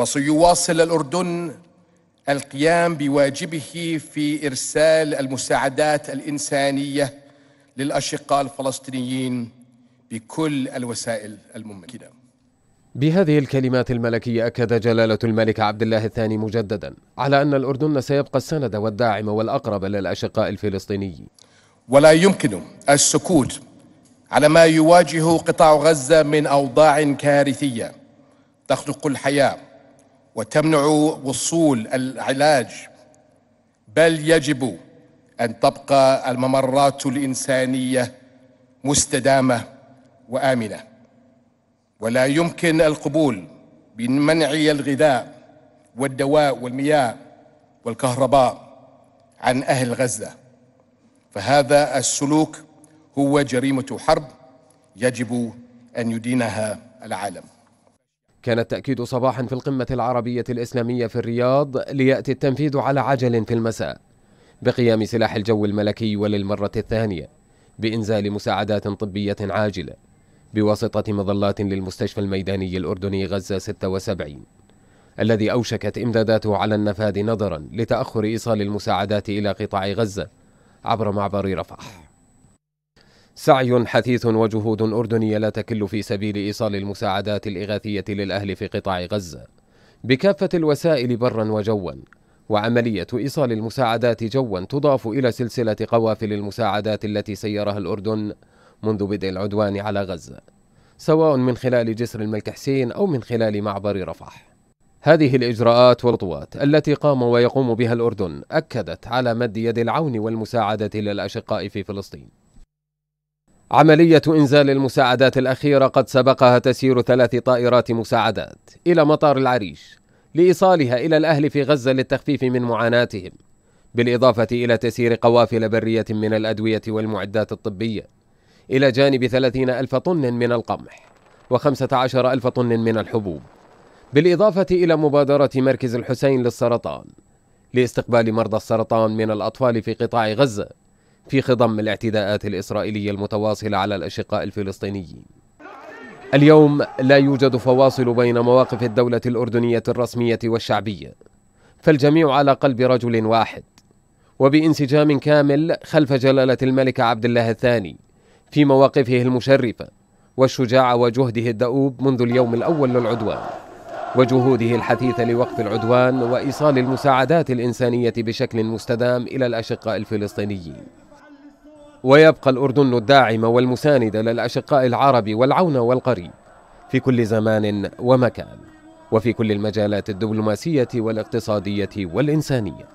وسيواصل الأردن القيام بواجبه في إرسال المساعدات الإنسانية للأشقاء الفلسطينيين بكل الوسائل الممكنة بهذه الكلمات الملكية أكد جلالة الملك عبد الله الثاني مجددا على أن الأردن سيبقى السند والداعم والأقرب للأشقاء الفلسطينيين ولا يمكن السكوت على ما يواجه قطاع غزة من أوضاع كارثية تخلق الحياه وتمنع وصول العلاج بل يجب ان تبقى الممرات الانسانيه مستدامه وامنه ولا يمكن القبول بمنع الغذاء والدواء والمياه والكهرباء عن اهل غزه فهذا السلوك هو جريمه حرب يجب ان يدينها العالم كان التأكيد صباحا في القمة العربية الإسلامية في الرياض ليأتي التنفيذ على عجل في المساء بقيام سلاح الجو الملكي وللمرة الثانية بإنزال مساعدات طبية عاجلة بواسطة مظلات للمستشفى الميداني الأردني غزة 76 الذي أوشكت إمداداته على النفاذ نظرا لتأخر إيصال المساعدات إلى قطاع غزة عبر معبر رفح سعي حثيث وجهود أردنية لا تكل في سبيل إيصال المساعدات الإغاثية للأهل في قطاع غزة بكافة الوسائل برا وجوا وعملية إيصال المساعدات جوا تضاف إلى سلسلة قوافل المساعدات التي سيرها الأردن منذ بدء العدوان على غزة سواء من خلال جسر الملك حسين أو من خلال معبر رفح هذه الإجراءات والخطوات التي قام ويقوم بها الأردن أكدت على مد يد العون والمساعدة للأشقاء في فلسطين عملية إنزال المساعدات الأخيرة قد سبقها تسير ثلاث طائرات مساعدات إلى مطار العريش لإيصالها إلى الأهل في غزة للتخفيف من معاناتهم بالإضافة إلى تسير قوافل برية من الأدوية والمعدات الطبية إلى جانب ثلاثين ألف طن من القمح وخمسة عشر ألف طن من الحبوب بالإضافة إلى مبادرة مركز الحسين للسرطان لاستقبال مرضى السرطان من الأطفال في قطاع غزة في خضم الاعتداءات الإسرائيلية المتواصلة على الأشقاء الفلسطينيين اليوم لا يوجد فواصل بين مواقف الدولة الأردنية الرسمية والشعبية فالجميع على قلب رجل واحد وبانسجام كامل خلف جلالة الملك عبد الله الثاني في مواقفه المشرفة والشجاعة وجهده الدؤوب منذ اليوم الأول للعدوان وجهوده الحثيثة لوقف العدوان وإيصال المساعدات الإنسانية بشكل مستدام إلى الأشقاء الفلسطينيين ويبقى الأردن الداعم والمساند للأشقاء العرب والعون والقريب في كل زمان ومكان وفي كل المجالات الدبلوماسية والاقتصادية والإنسانية